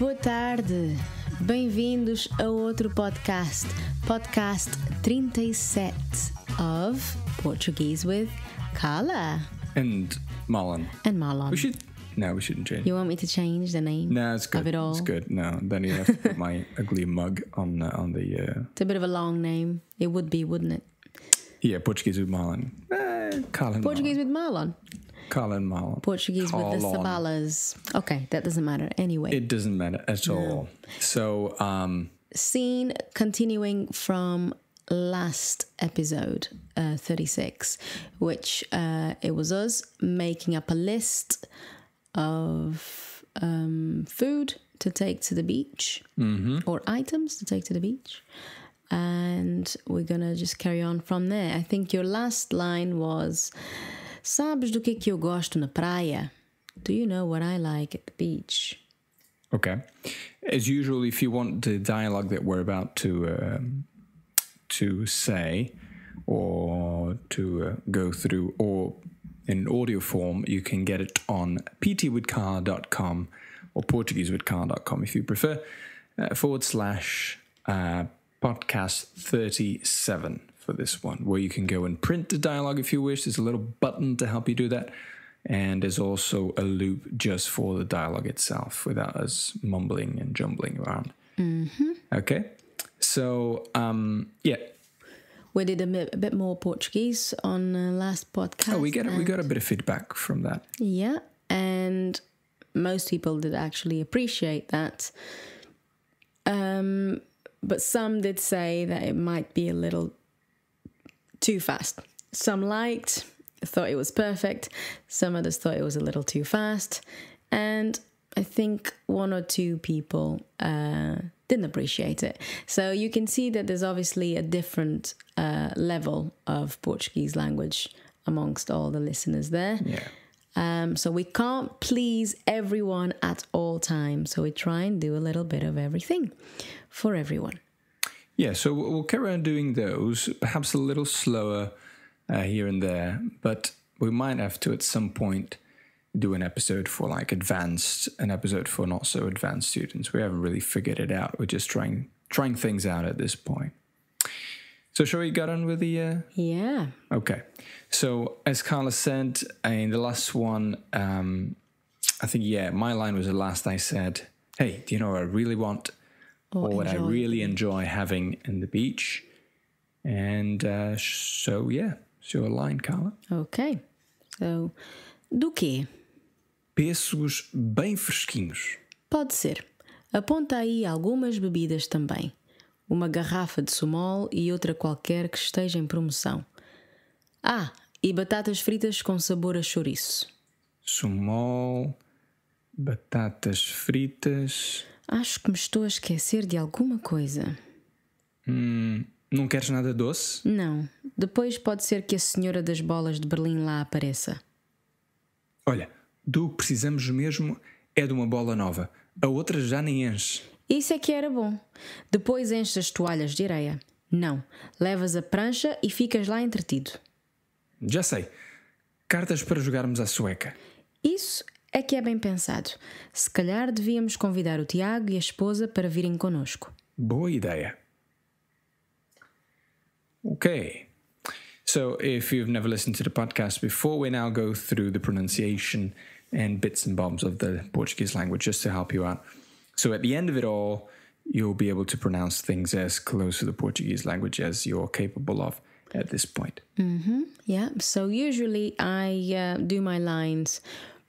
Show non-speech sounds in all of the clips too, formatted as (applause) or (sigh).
Boa tarde, bem-vindos a outro podcast, podcast 37 of Portuguese with Carla and Marlon. And Marlon. We should no, we shouldn't change. You want me to change the name? No, it's good. Of it all, it's good. No, then you have to put my (laughs) ugly mug on the, on the. Uh... It's a bit of a long name. It would be, wouldn't it? Yeah, Portuguese with Marlon. Uh, eh, Carlin Portuguese with Marlon. Colin Mullen. Portuguese Colin. with the sabalas. Okay, that doesn't matter anyway. It doesn't matter at no. all. So, um, scene continuing from last episode uh, 36 which uh, it was us making up a list of um, food to take to the beach mm -hmm. or items to take to the beach and we're gonna just carry on from there i think your last line was Sabes do que, que eu gosto na praia? Do you know what I like at the beach? Okay. As usual, if you want the dialogue that we're about to uh, to say or to uh, go through, or in audio form, you can get it on ptwoodcar.com or portuguesewithcar.com if you prefer, uh, forward slash uh, podcast 37 for this one, where you can go and print the dialogue if you wish. There's a little button to help you do that. And there's also a loop just for the dialogue itself without us mumbling and jumbling around. Mm-hmm. Okay. So, um, yeah. We did a bit, a bit more Portuguese on the uh, last podcast. Oh, we got, we got a bit of feedback from that. Yeah. And most people did actually appreciate that. Um, but some did say that it might be a little too fast. Some liked, thought it was perfect, some others thought it was a little too fast, and I think one or two people uh, didn't appreciate it. So you can see that there's obviously a different uh, level of Portuguese language amongst all the listeners there. Yeah. Um, so we can't please everyone at all times. So we try and do a little bit of everything for everyone. Yeah, so we'll carry on doing those, perhaps a little slower uh, here and there, but we might have to at some point do an episode for like advanced, an episode for not so advanced students. We haven't really figured it out. We're just trying trying things out at this point. So shall we get on with the? Uh... Yeah. Okay. So as Carla said in the last one, um, I think yeah, my line was the last I said. Hey, do you know what I really want? or, or what I really enjoy having in the beach. And uh, so, yeah, so your line, Carla. Okay. So, do quê? Pêssegos bem fresquinhos. Pode ser. Aponta aí algumas bebidas também. Uma garrafa de sumol e outra qualquer que esteja em promoção. Ah, e batatas fritas com sabor a chouriço. Sumol, batatas fritas. Acho que me estou a esquecer de alguma coisa. Hum, não queres nada doce? Não. Depois pode ser que a senhora das bolas de Berlim lá apareça. Olha, do que precisamos mesmo é de uma bola nova. A outra já nem enche. Isso é que era bom. Depois enches as toalhas de areia. Não, levas a prancha e ficas lá entretido. Já sei. Cartas para jogarmos à sueca. Isso É que é bem pensado. Se calhar devíamos convidar o Tiago e a esposa para virem connosco. Boa ideia. Okay. So, if you've never listened to the podcast before, we now go through the pronunciation and bits and bobs of the Portuguese language just to help you out. So, at the end of it all, you'll be able to pronounce things as close to the Portuguese language as you're capable of at this point. Mm -hmm. Yeah. So, usually I uh, do my lines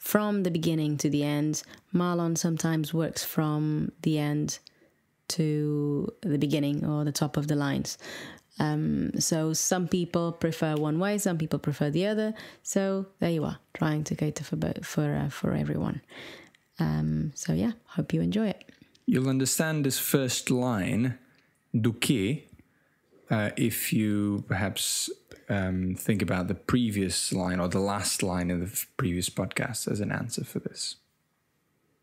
from the beginning to the end. Marlon sometimes works from the end to the beginning or the top of the lines. Um, so some people prefer one way, some people prefer the other. So there you are, trying to cater for for uh, for everyone. Um, so yeah, hope you enjoy it. You'll understand this first line, do uh, if you perhaps um, think about the previous line or the last line in the previous podcast as an answer for this.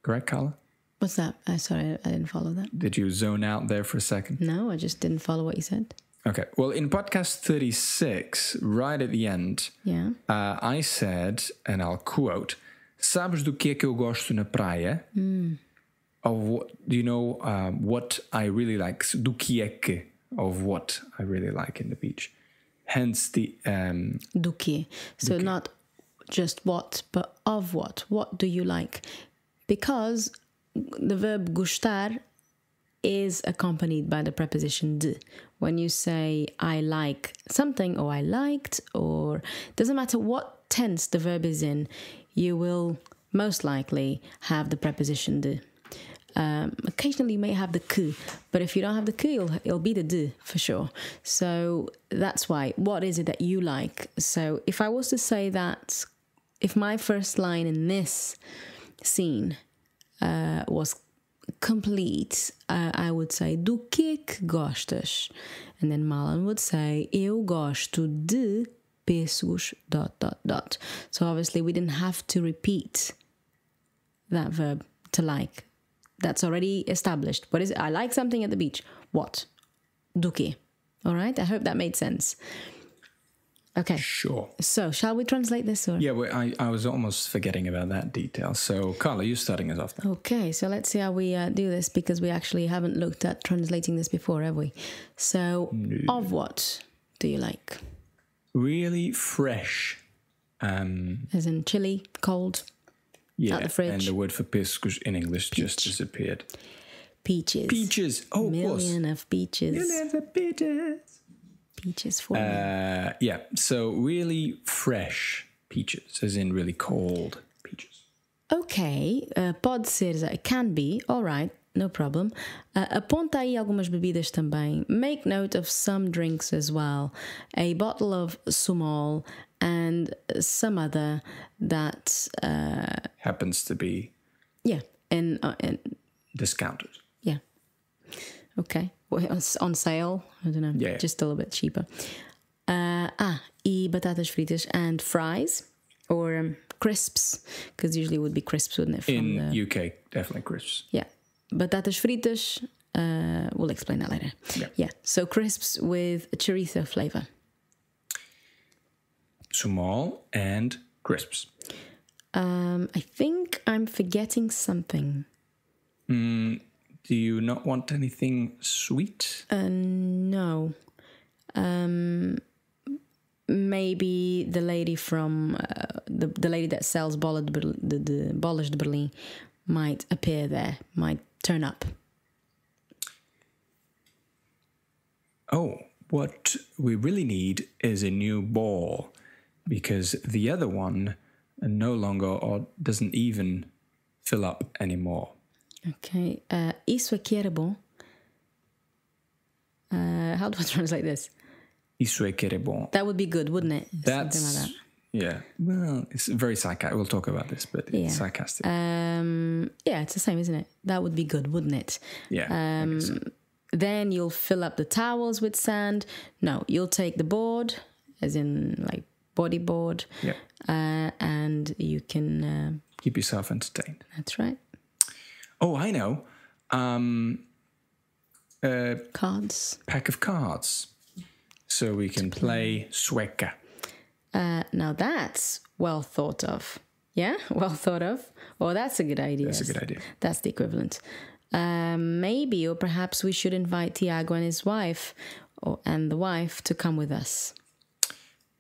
Correct, Carla? What's that? I sorry, I didn't follow that. Did you zone out there for a second? No, I just didn't follow what you said. Okay. Well, in podcast 36, right at the end, yeah. Uh, I said, and I'll quote, Sabes do que é que eu gosto na praia? Mm. Of what, do you know uh, what I really like? Do que é que? of what I really like in the beach. Hence the um, duque. So not just what, but of what. What do you like? Because the verb gustar is accompanied by the preposition d. When you say I like something or I liked or doesn't matter what tense the verb is in, you will most likely have the preposition d. Um, occasionally, you may have the k, but if you don't have the k, it'll, it'll be the d for sure. So that's why. What is it that you like? So if I was to say that, if my first line in this scene uh, was complete, uh, I would say do que que gostas? And then Malin would say eu gosto de pêssegos dot dot dot. So obviously we didn't have to repeat that verb to like that's already established. What is it? I like something at the beach. What? Duki. All right. I hope that made sense. Okay. Sure. So, shall we translate this? Or? Yeah, well, I, I was almost forgetting about that detail. So, Carla, you're starting us off then. Okay. So, let's see how we uh, do this because we actually haven't looked at translating this before, have we? So, no. of what do you like? Really fresh. Um, As in chilly, cold yeah, out the fridge. And the word for piscos in English Peach. just disappeared. Peaches. Peaches. Oh, million of, of peaches. Millions of peaches. Peaches for uh, me. Yeah. So really fresh peaches, as in really cold peaches. Okay. Uh, pode ser. Uh, can be. All right. No problem. Uh, aponta aí algumas bebidas também. Make note of some drinks as well. A bottle of sumol, and some other that uh, happens to be yeah and uh, and discounted yeah okay well, on sale I don't know yeah just a little bit cheaper uh, ah e batatas fritas and fries or um, crisps because usually it would be crisps wouldn't it From in the UK definitely crisps yeah batatas fritas uh, we'll explain that later yeah, yeah. so crisps with chorizo flavor Small and crisps. Um, I think I'm forgetting something. Mm, do you not want anything sweet? Uh, no. Um, maybe the lady from uh, the, the lady that sells bollard, the, the bollard Berlin might appear there, might turn up. Oh, what we really need is a new ball because the other one no longer or doesn't even fill up anymore. Okay. Uh, isso é querebo. Uh, how do I (laughs) translate this? Isso é querebo. That would be good, wouldn't it? That's, Something like that. Yeah. Well, it's very sarcastic. We'll talk about this, but yeah. it's sarcastic. Um, yeah, it's the same, isn't it? That would be good, wouldn't it? Yeah. Um, so. Then you'll fill up the towels with sand. No, you'll take the board, as in like bodyboard. Yeah. Uh, and you can uh, keep yourself entertained. That's right. Oh, I know. Um, uh, cards. Pack of cards. So we can play Sueca. Uh, now that's well thought of. Yeah, (laughs) well thought of. Oh, that's a good idea. That's a good idea. That's the equivalent. Um, maybe, or perhaps we should invite Tiago and his wife, or, and the wife, to come with us.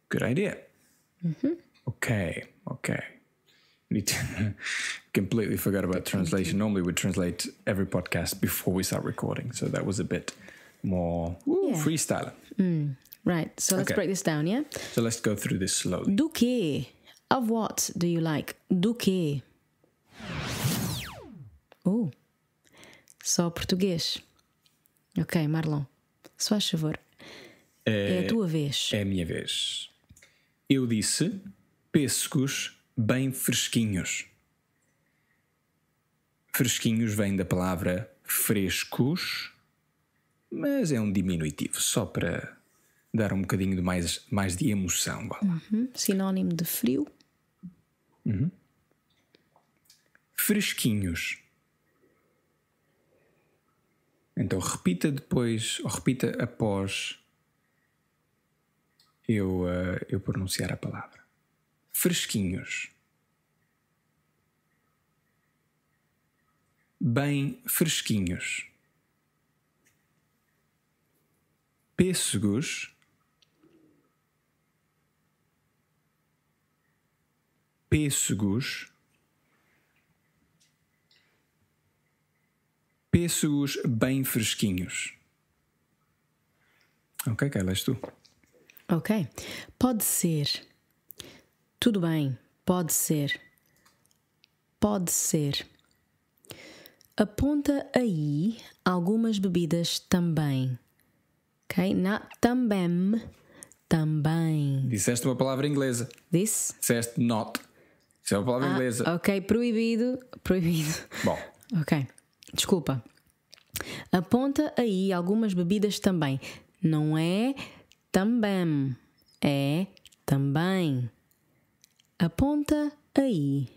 Good idea. Mm-hmm. Okay, okay. Need (laughs) completely forgot about translation. Normally, we translate every podcast before we start recording, so that was a bit more woo, yeah. freestyle. Mm, right. So let's okay. break this down, yeah. So let's go through this slowly. Do que? Of what do you like? Do que? Oh, só português. Ok, Marlon, So, faz favor. É, é a tua vez. É a minha vez. Eu disse pêssegos bem fresquinhos. Fresquinhos vem da palavra frescos, mas é um diminutivo, só para dar um bocadinho de mais, mais de emoção. Uhum. Sinónimo de frio. Uhum. Fresquinhos. Então repita depois, ou repita após eu, uh, eu pronunciar a palavra. Fresquinhos. Bem fresquinhos. Pêssegos. Pêssegos. Pêssegos bem fresquinhos. Ok, Keila, és tu. Ok? Pode ser. Tudo bem, pode ser. Pode ser. Aponta aí algumas bebidas também. Ok? também. Também. Disseste uma palavra inglesa. Disse? Disseste not. Isso é uma palavra ah, inglesa. Ok, proibido. Proibido. Bom. Ok. Desculpa. Aponta aí algumas bebidas também. Não é também é também. Aponta aí.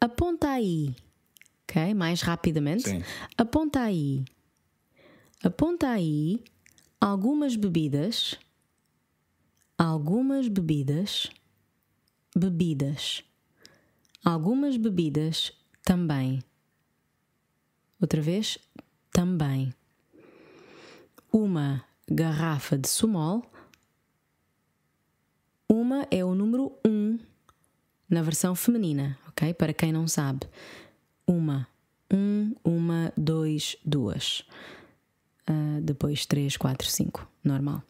Aponta aí. Ok? Mais rapidamente. Sim. Aponta aí. Aponta aí algumas bebidas. Algumas bebidas. Bebidas. Algumas bebidas também. Outra vez, também. Uma garrafa de sumol uma é o número 1 um, na versão feminina, ok? Para quem não sabe. Uma, um, uma, dois, duas. Uh, depois três, quatro, cinco. Normal.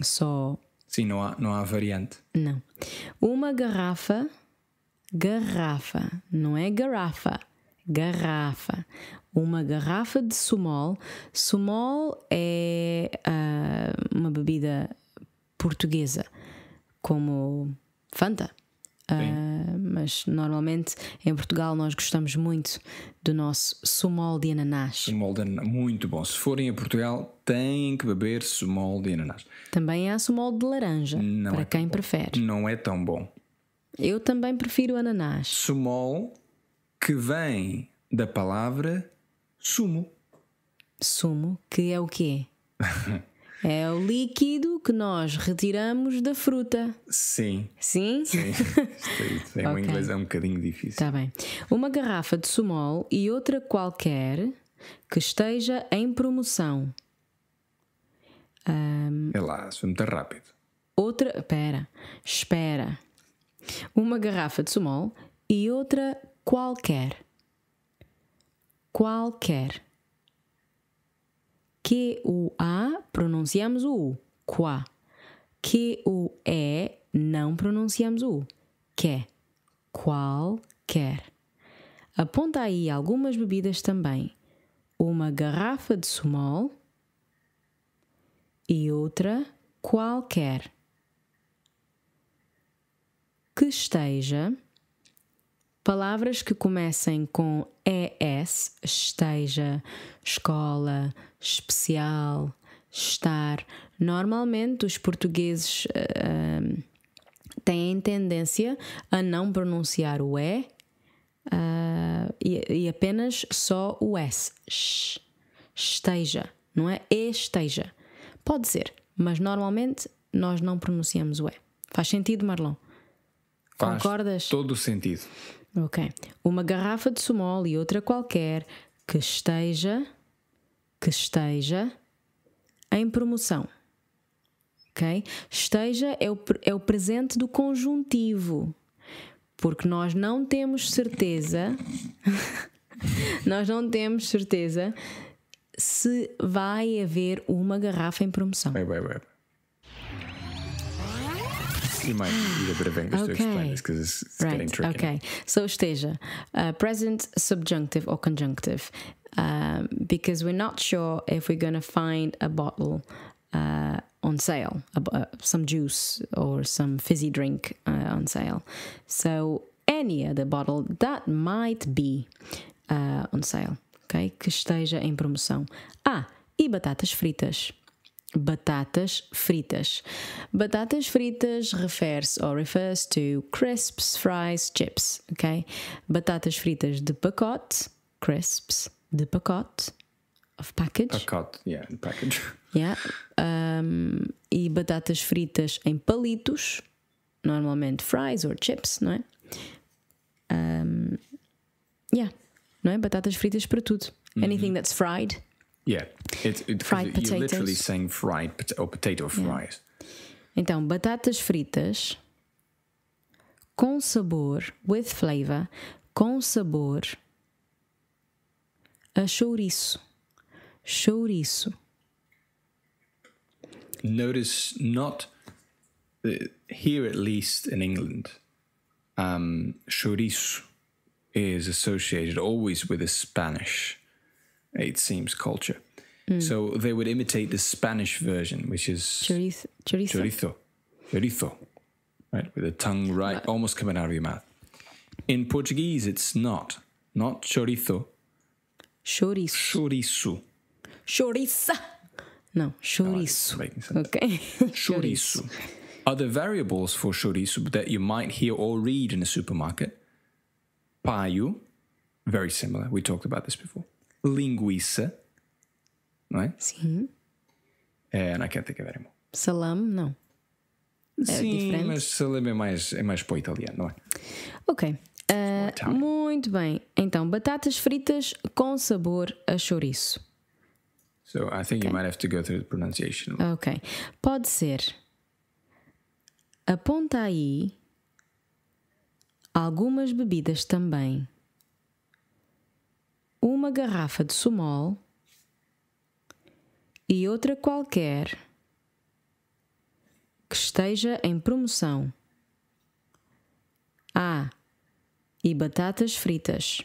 Só. Sim, não há, não há variante. Não. Uma garrafa. Garrafa. Não é garrafa. Garrafa. Uma garrafa de sumol. Sumol é uh, uma bebida portuguesa como Fanta. Uh, mas normalmente em Portugal nós gostamos muito do nosso sumol de ananás. Sumol de ananás, muito bom. Se forem a Portugal, têm que beber sumol de ananás. Também há sumol de laranja, Não para é quem prefere. Não é tão bom. Eu também prefiro ananás. Sumol que vem da palavra sumo. Sumo, que é o quê? (laughs) É o líquido que nós retiramos da fruta. Sim. Sim? Sim. Em é (laughs) é, okay. inglês é um bocadinho difícil. Está bem. Uma garrafa de sumol e outra qualquer que esteja em promoção. Um, é lá, isso muito rápido. Outra. Espera, espera. Uma garrafa de sumol e outra qualquer. Qualquer. Que o A pronunciamos o U. Qua. Que o E não pronunciamos o U. Que. quer. Aponta aí algumas bebidas também. Uma garrafa de sumol e outra qualquer. Que esteja. Palavras que comecem com ES, esteja, escola, especial, estar. Normalmente os portugueses uh, têm tendência a não pronunciar o E uh, e, e, apenas só o S. esteja, não é? Esteja. Pode ser, mas normalmente nós não pronunciamos o E. Faz sentido, Marlon? Faz Concordas? Todo o sentido. Ok. Uma garrafa de sumol e outra qualquer que esteja que esteja em promoção. Okay? Esteja é o, é o presente do conjuntivo, porque nós não temos certeza, (laughs) nós não temos certeza se vai haver uma garrafa em promoção. Bem, bem, bem. you might need a bit of English okay. to explain this because it's, it's right. getting tricky. Okay, so esteja, uh, present, subjunctive, or conjunctive, um, because we're not sure if we're going to find a bottle uh, on sale, uh, some juice or some fizzy drink uh, on sale. So any other bottle that might be uh, on sale, okay, que esteja em promoção. Ah, e batatas fritas. batatas fritas. Batatas fritas refers or refers to crisps, fries, chips, ok? Batatas fritas de pacote, crisps de pacote, of package. Pacote, yeah, package. Yeah. Um, e batatas fritas em palitos, normalmente fries or chips, não é? Um, yeah, não é? Batatas fritas para tudo. Uhum. Anything that's fried Yeah, it's it, fried potatoes. You're literally saying fried or potato fries. Yeah. Então, batatas fritas com sabor, with flavor, com sabor a chouriço. Chouriço. Notice not uh, here, at least in England, um, chouriço is associated always with the Spanish it seems, culture. Mm. So they would imitate the Spanish version, which is chorizo. Chorizo. Chorizo. right? With the tongue right, uh, almost coming out of your mouth. In Portuguese, it's not. Not chorizo. Chorizo. Chorizo. Oh, chorizo. No, (laughs) chorizo. No, okay. chorizo. Other variables for chorizo that you might hear or read in a supermarket. Paio, very similar. We talked about this before. linguiça, não é? Sim. É, não quero é ter que ver, é é Salame, não. É Sim, diferente. mas salame é mais, é mais para o italiano, não é? Ok. Uh, muito bem. Então, batatas fritas com sabor a chouriço. So I think okay. you might have to go through the pronunciation. Ok. Pode ser. Aponta aí algumas bebidas também uma garrafa de sumol e outra qualquer que esteja em promoção. Ah, e batatas fritas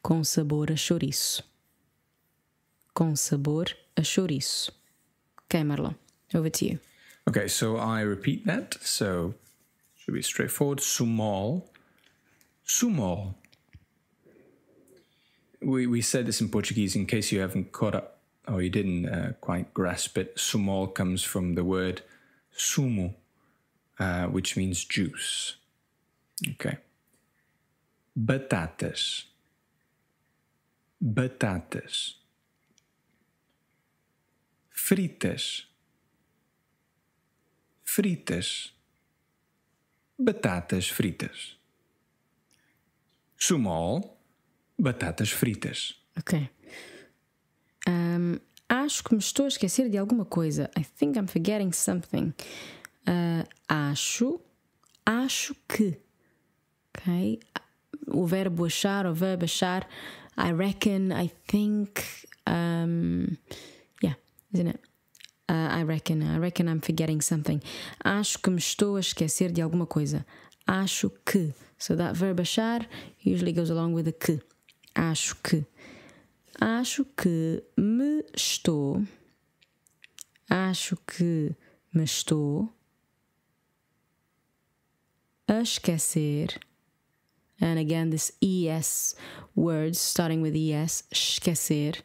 com sabor a chouriço. Com sabor a chouriço. Okay, Marlon, over to you. Okay, so I repeat that. So should be straightforward. Sumol, sumol, we, we said this in Portuguese in case you haven't caught up or you didn't uh, quite grasp it. Sumol comes from the word sumo, uh, which means juice. Okay. Batatas. Batatas. Fritas. Fritas. Batatas fritas. Sumol Batatas fritas. Ok. Um, acho que me estou a esquecer de alguma coisa. I think I'm forgetting something. Uh, acho. Acho que. Ok? O verbo achar, o verbo achar. I reckon, I think. Um, yeah, isn't it? Uh, I reckon, I reckon I'm forgetting something. Acho que me estou a esquecer de alguma coisa. Acho que. So that verb achar usually goes along with the que. acho que. Acho que me estou. Acho que me estou a esquecer. And again, this ES word starting with ES, esquecer.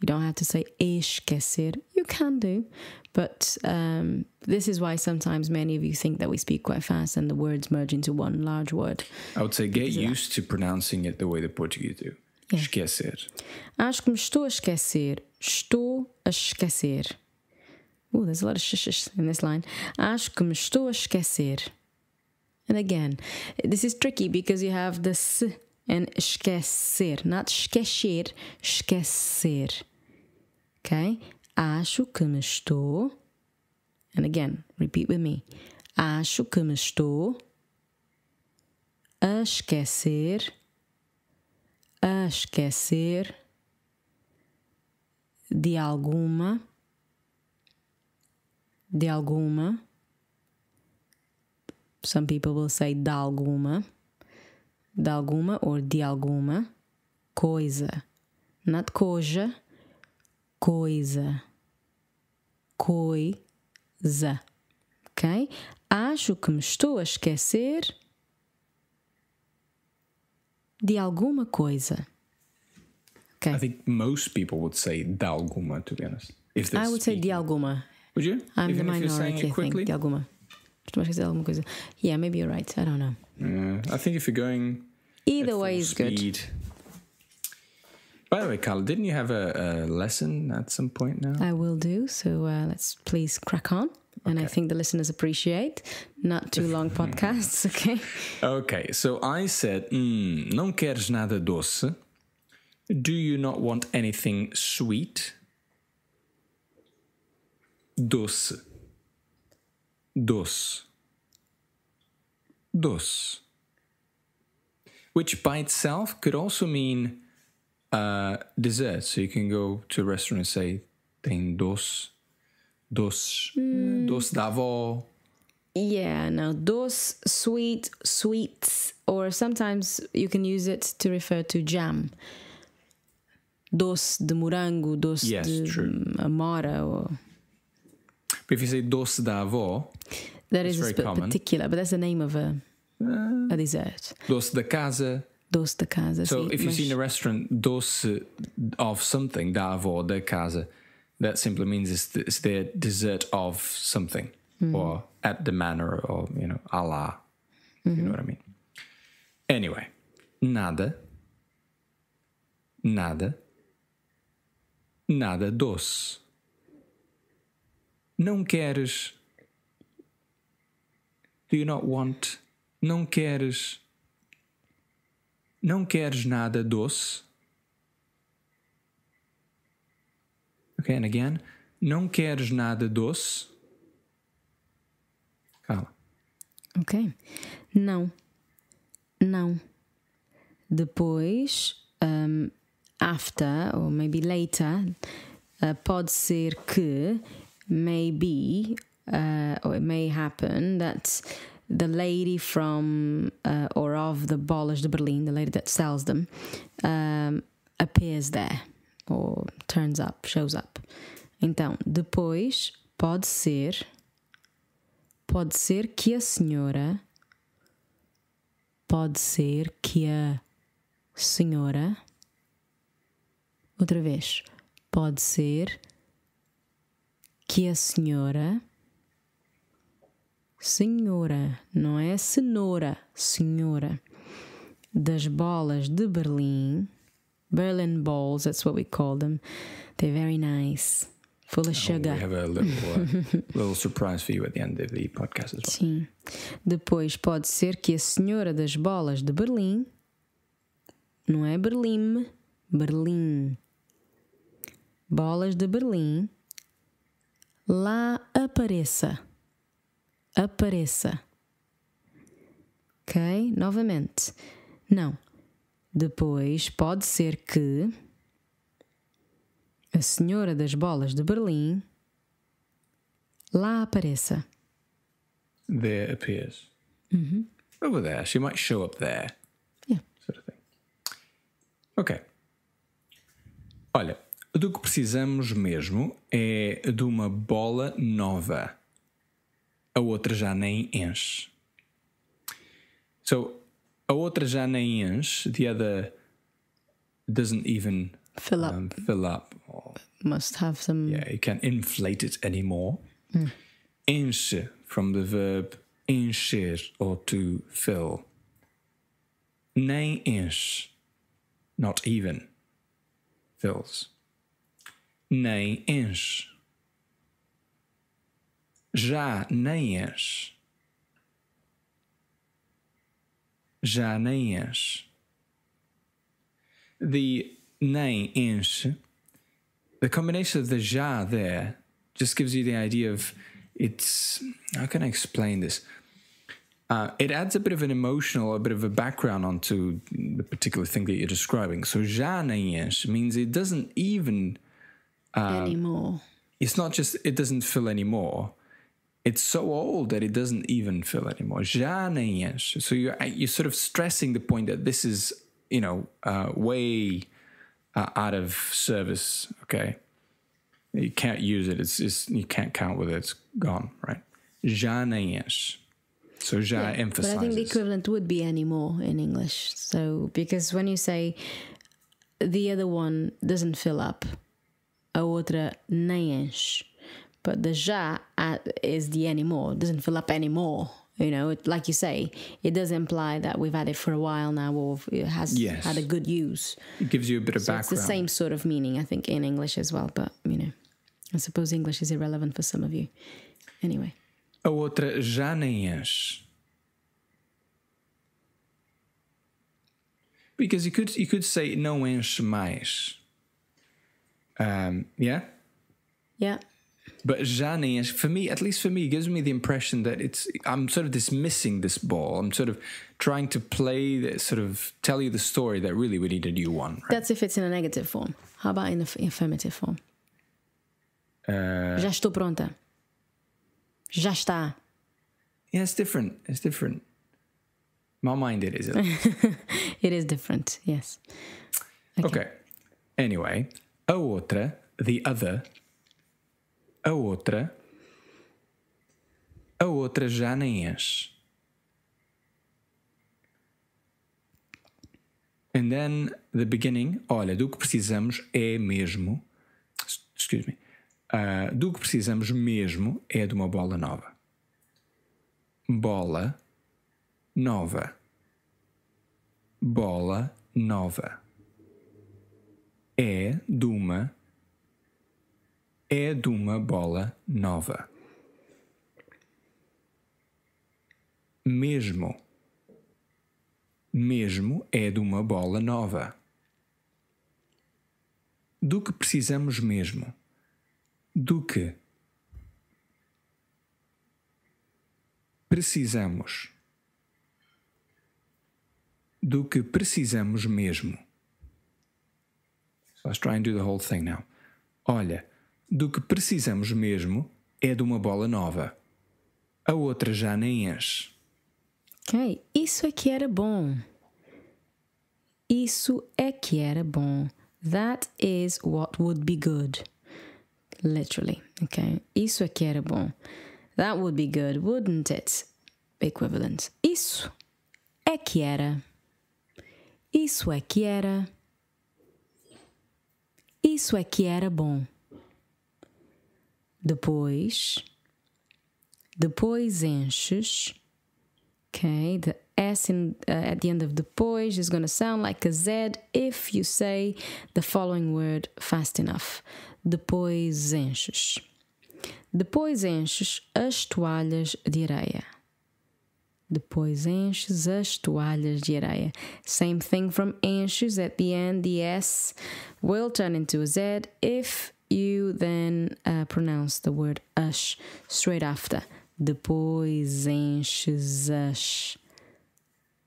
You don't have to say esquecer. You can do. But um, this is why sometimes many of you think that we speak quite fast and the words merge into one large word. I would say get used to pronouncing it the way the Portuguese do. Yeah. É. Esquecer. Acho que me estou a esquecer. Estou a esquecer. Ooh, uh, there's a lot of sh, in this line. Acho que me estou a esquecer. And again, this is tricky because you have the s and esquecer, not esquecer, esquecer. Okay? Acho que me estou. And again, repeat with me. Acho que me estou a esquecer a esquecer de alguma, de alguma. Some people will say de alguma, de alguma ou de alguma coisa. Not coja, coisa. Coisa. Ok? Acho que me estou a esquecer de alguma coisa. Okay. I think most people would say de alguma, to be honest. If I would speaking. say de alguma. Would you? I'm Even the minority, I think. De alguma. dizer alguma coisa. Yeah, maybe you're right. I don't know. Yeah, I think if you're going. Either way is speed. good. By the way, Carla, didn't you have a, a, lesson at some point now? I will do. So uh, let's please crack on and I think the listeners appreciate. Not too long (laughs) podcasts, (laughs) okay? Okay, so I said, mm, queres nada doce? Do you not want anything sweet? Doce. Doce. Doce. Which by itself could also mean uh, dessert. So you can go to a restaurant and say, tem doce Doce. Mm. Doce d'avó. Yeah, no, doce, sweet, sweets, or sometimes you can use it to refer to jam. Doce de morango, doce yes, de true. Or... But if you say doce d'avó, that is very common. particular, but that's the name of a, uh, a dessert. Doce de casa. Doce da casa. So if you see in a restaurant, doce of something, d'avó, de casa that simply means it's, it's their dessert of something mm. or at the manner or, you know, Allah. Mm-hmm. You know mm-hmm. what I mean? Anyway, nada, nada, nada doce. Não queres. Do you not want? Não queres. Não queres nada doce? Okay, and again, não queres nada doce? Cala. Ok. Não. Não. Depois, um, after, ou maybe later, uh, pode ser que, maybe, uh, or it may happen that the lady from uh, or of the Bollish de Berlin, the lady that sells them, um, appears there. ou turns up, shows up. Então, depois pode ser pode ser que a senhora pode ser que a senhora outra vez pode ser que a senhora senhora não é cenoura senhora das bolas de Berlim Berlin balls, that's what we call them. They're very nice, full of oh, sugar. We have a little, uh, little surprise for you at the end of the podcast as well. Sim. Depois pode ser que a senhora das bolas de Berlim, não é Berlim, Berlim. Bolas de Berlim, lá apareça. Apareça. Ok? Novamente. Não. Depois, pode ser que a Senhora das Bolas de Berlim lá apareça. There appears. Mm-hmm. Over there. She might show up there. Yeah. Sort of thing. Ok. Olha, do que precisamos mesmo é de uma bola nova. A outra já nem enche. So, a outra já nem enche. The other doesn't even fill up. Um, fill up. Must have some. Yeah, you can't inflate it anymore. Mm. Enche from the verb encher or to fill. Nem enche. Not even. Fills. Nem enche. Já nem enche. já nem enche. The nem enche, the combination of the já there just gives you the idea of it's, how can I explain this? Uh, it adds a bit of an emotional, a bit of a background onto the particular thing that you're describing. So já nem enche means it doesn't even... Uh, anymore. It's not just, it doesn't fill anymore it's so old that it doesn't even fill anymore. So you're you're sort of stressing the point that this is you know uh, way uh, out of service. Okay, you can't use it. It's, it's you can't count with it. It's gone. Right. enche. So ja yeah, emphasizes. But I think the equivalent would be anymore in English. So because when you say the other one doesn't fill up, a outra nem enche but the ja uh, is the anymore it doesn't fill up anymore you know it, like you say it does imply that we've had it for a while now or it has yes. had a good use it gives you a bit of so background it's the same sort of meaning i think in english as well but you know i suppose english is irrelevant for some of you anyway a outra já nem és because you could you could say não enche mais um, yeah yeah but Zhani, for me, at least for me, gives me the impression that it's I'm sort of dismissing this ball. I'm sort of trying to play, the, sort of tell you the story that really we need a new one. Right? That's if it's in a negative form. How about in the affirmative form? Uh, Já estou pronta. Já está. Yeah, it's different. It's different. My mind, it (laughs) it is different. Yes. okay. okay. Anyway, a outra, the other, a outra, a outra já nem és. And then the beginning, olha, do que precisamos é mesmo, excuse me, uh, do que precisamos mesmo é de uma bola nova. Bola nova. Bola nova. É de uma é de uma bola nova. Mesmo. Mesmo é de uma bola nova. Do que precisamos mesmo? Do que precisamos? Do que precisamos mesmo? So I was do the whole thing now. Olha, do que precisamos mesmo é de uma bola nova. A outra já nem enche. Ok, isso é que era bom. Isso é que era bom. That is what would be good. Literally, ok? Isso é que era bom. That would be good, wouldn't it? Equivalent. Isso é que era. Isso é que era. Isso é que era bom depois, depois enches. Okay, the S in, uh, at the end of depois is going to sound like a Z if you say the following word fast enough. Depois enches. Depois enches as toalhas de areia. Depois enches as toalhas de areia. Same thing from enches at the end. The S will turn into a Z if you then uh, pronounce the word ush straight after. Depois enches as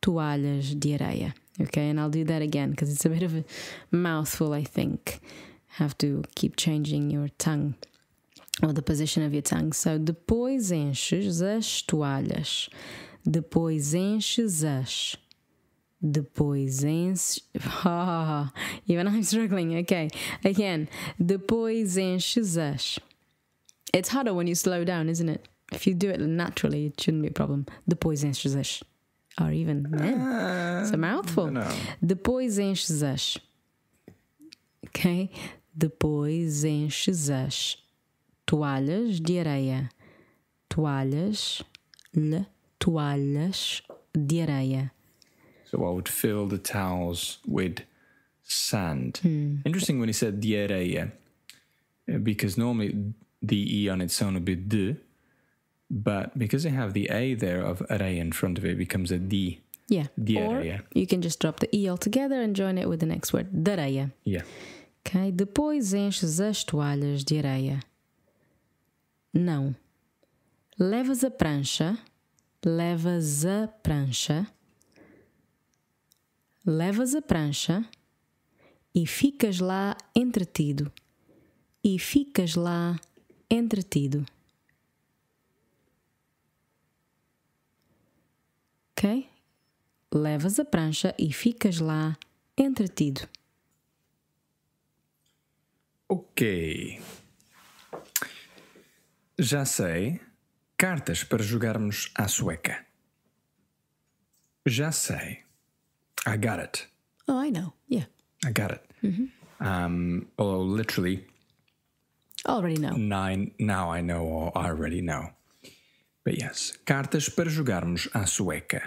toalhas de areia. Okay, and I'll do that again because it's a bit of a mouthful, I think. Have to keep changing your tongue or the position of your tongue. So, depois enches as toalhas. Depois enches as the poisons oh, (laughs) even I'm struggling. Okay, again, the poisons It's harder when you slow down, isn't it? If you do it naturally, it shouldn't be a problem. The poisons enches Or even, men. uh, it's a ah, mouthful. No. Depois enches as. Okay? Depois enches toalhas de areia. Toalhas, le, toalhas de areia. So I would fill the towels with sand. Mm. Interesting when he said diarrhea, eh? because normally the E on its own would be but because they have the A there of array in front of it, it becomes a D. Yeah. Diarrhea. Or you can just drop the E altogether and join it with the next word, dareia. Yeah. Ok. Depois enches as toalhas de areia. Não. Levas a prancha. Levas a prancha levas a prancha e ficas lá entretido, e ficas lá entretido. Ok? Levas a prancha e ficas lá entretido. Ok. Já sei. Cartas para jogarmos à sueca. Já sei. I got it. Oh, I know. Yeah. I got it. Mm -hmm. Um, although literally, already know. Nine, now I know or I already know. But yes, cartas para jogarmos à sueca.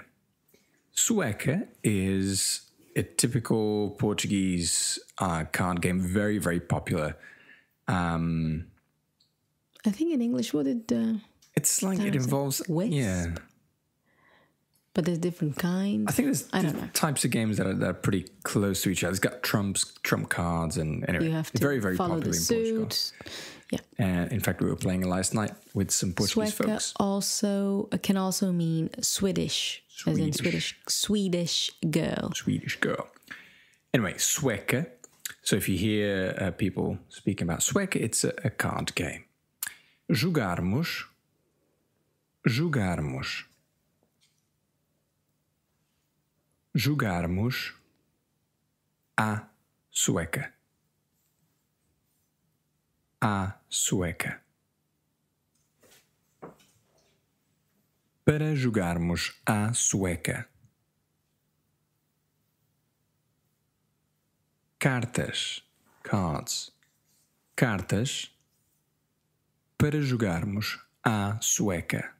Sueca is a typical Portuguese uh, card game, very, very popular. Um, I think in English, what did. Uh, it's like it involves. Yeah. But there's different kinds. I think there's, I don't know. types of games that are, that are pretty close to each other. It's got trumps, trump cards, and anyway, you have to very very popular the in Portugal. Yeah. And in fact, we were playing last night with some Portuguese Sueca folks. also uh, can also mean Swedish, Swedish, as in Swedish Swedish girl. Swedish girl. Anyway, sweka. So if you hear uh, people speaking about sweka, it's a, a card game. Jugarmos. Jugarmos. jogarmos a sueca. A sueca. Para jogarmos a sueca. Cartas. Cards. Cartas. Para jogarmos a sueca.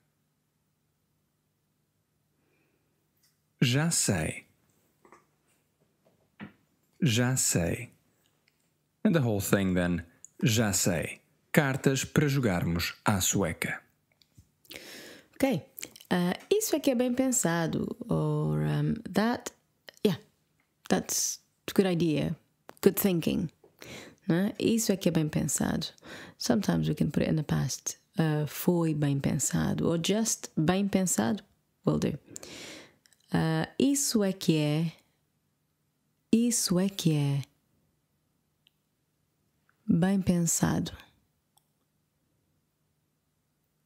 Já sei. Já sei. And the whole thing then. Já sei. Cartas para jogarmos à sueca. Ok. Uh, isso aqui é, é bem pensado. Or um, that. Yeah. That's a good idea. Good thinking. Né? Isso aqui é, é bem pensado. Sometimes we can put it in the past. Uh, foi bem pensado. Or just bem pensado. Will do. Uh, isso é que é. Isso é que é. Bem pensado.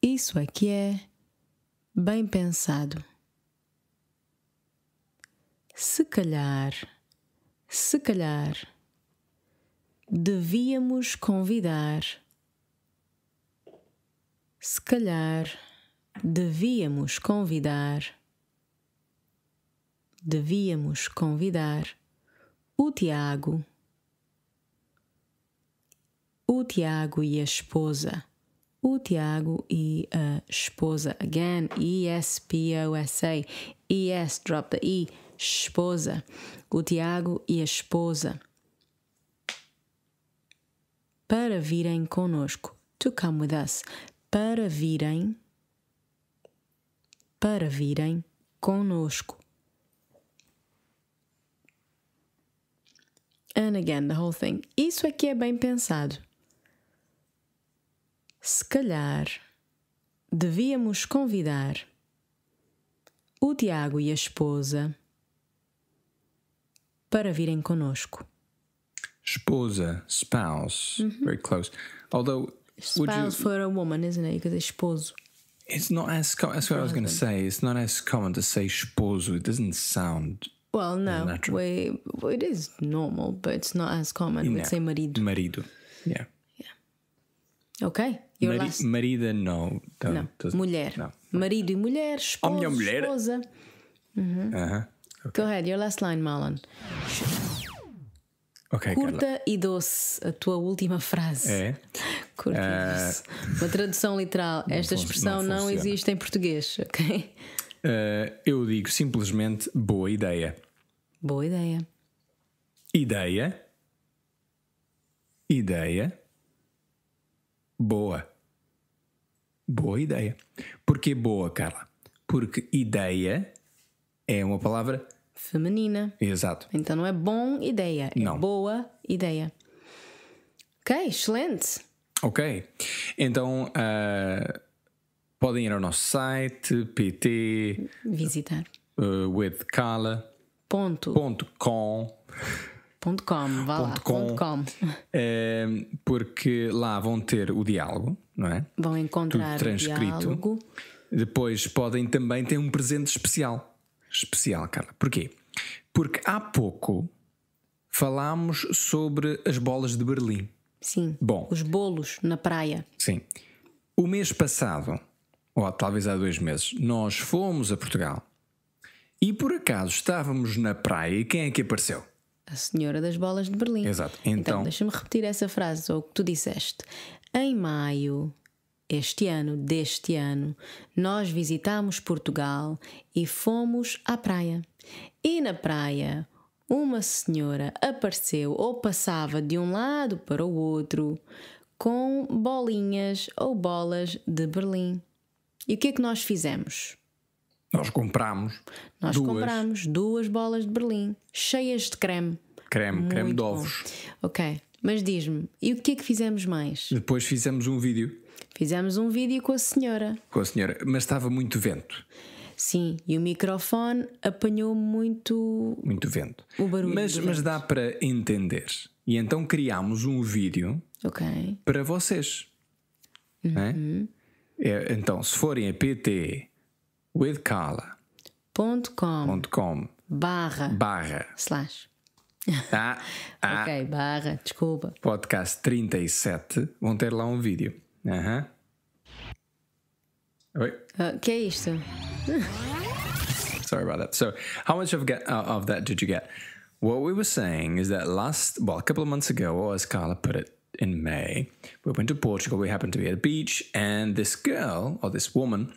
Isso é que é. Bem pensado. Se calhar, se calhar, devíamos convidar. Se calhar, devíamos convidar devíamos convidar o Tiago, o Tiago e a esposa, o Tiago e a esposa. Again, E S P O S A, E S drop the E, esposa. O Tiago e a esposa para virem conosco. To come with us. Para virem, para virem conosco. And again, the whole thing. Isso aqui é, é bem pensado. Se calhar devíamos convidar o Tiago e a esposa para virem conosco. Esposa, spouse, mm -hmm. very close. Although, spouse you... for a woman, isn't it? Because could esposo. It's not as com- that's what I was going to say. It's not as common to say esposo. It doesn't sound Well, no, we it is normal, but it's not as common. We We'd say marido. Marido, yeah, yeah. Okay, your Mari last. Marida, no, Não. Mulher, no. marido e mulher, esposo, Homem mulher. esposa. Uhum. -huh. Uh -huh. Okay. Go ahead, your last line, Malan. Okay, Curta Carla. e doce, a tua última frase. É. (laughs) Curta uh... e ah, doce. Uma tradução literal. Não Esta expressão não, não, existe em português, ok? Uh, eu digo simplesmente boa ideia. Boa ideia. Ideia. Ideia. Boa. Boa ideia. que boa, Carla? Porque ideia é uma palavra feminina. Exato. Então não é bom ideia, é não. boa ideia. Ok, excelente. Ok. Então uh, podem ir ao nosso site, PT. Visitar. Uh, with Carla Ponto. Ponto com. Ponto com, vá ponto lá. Com, ponto com. É, (laughs) porque lá vão ter o diálogo, não é? Vão encontrar transcrito. o diálogo. Depois podem também ter um presente especial. Especial, Carla. Porquê? Porque há pouco falámos sobre as bolas de Berlim. Sim. Bom. Os bolos na praia. Sim. O mês passado, ou talvez há dois meses, nós fomos a Portugal e por acaso estávamos na praia e quem é que apareceu? A senhora das bolas de Berlim. Exato. Então, então deixa-me repetir essa frase, ou o que tu disseste. Em maio este ano, deste ano, nós visitámos Portugal e fomos à praia. E na praia, uma senhora apareceu ou passava de um lado para o outro com bolinhas ou bolas de Berlim. E o que é que nós fizemos? Nós comprámos. Nós duas. comprámos duas bolas de Berlim, cheias de creme. Creme, Muito creme de ovos. Bom. Ok. Mas diz-me, e o que é que fizemos mais? Depois fizemos um vídeo. Fizemos um vídeo com a senhora. Com a senhora, mas estava muito vento. Sim, e o microfone apanhou muito. Muito vento. O barulho. Mas, mas dá para entender. E então criámos um vídeo para vocês. É? Uhum. É? É, então, se forem a PT withcarla.com.com barra, barra slash ah, ah, (laughs) ok, barra, desculpa. Podcast 37, vão ter lá um vídeo. Uh -huh. Oi. Uh, que é isto? (laughs) Sorry about that. So, how much of, get, uh, of that did you get? What we were saying is that last, well, a couple of months ago, or as Carla put it, in May, we went to Portugal. We happened to be at a beach, and this girl, or this woman,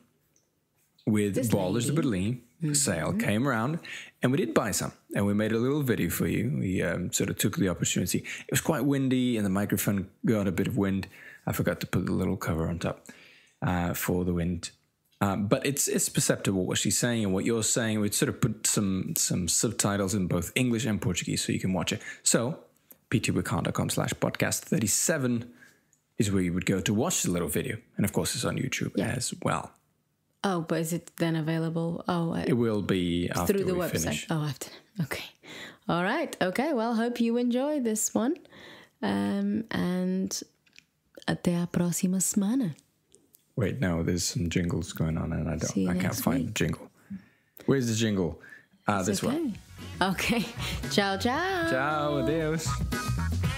with this Ballers lady. Berlin mm -hmm. sale came around, and we did buy some, and we made a little video for you. We um, sort of took the opportunity. It was quite windy, and the microphone got a bit of wind. I forgot to put the little cover on top uh, for the wind. Um, but it's it's perceptible what she's saying and what you're saying. We sort of put some some subtitles in both English and Portuguese so you can watch it. So ptwicon.com slash podcast 37 is where you would go to watch the little video. And of course, it's on YouTube yeah. as well. Oh, but is it then available? Oh, I, uh, it will be through the website. Finish. Oh, after. Okay. All right. Okay. Well, hope you enjoy this one. Um, and até a próxima semana. Wait, no, there's some jingles going on, and I don't. I can't week. find jingle. Where's the jingle? Ah, uh, this okay. one. Okay. (laughs) Ciao, ciao. Ciao. Adios.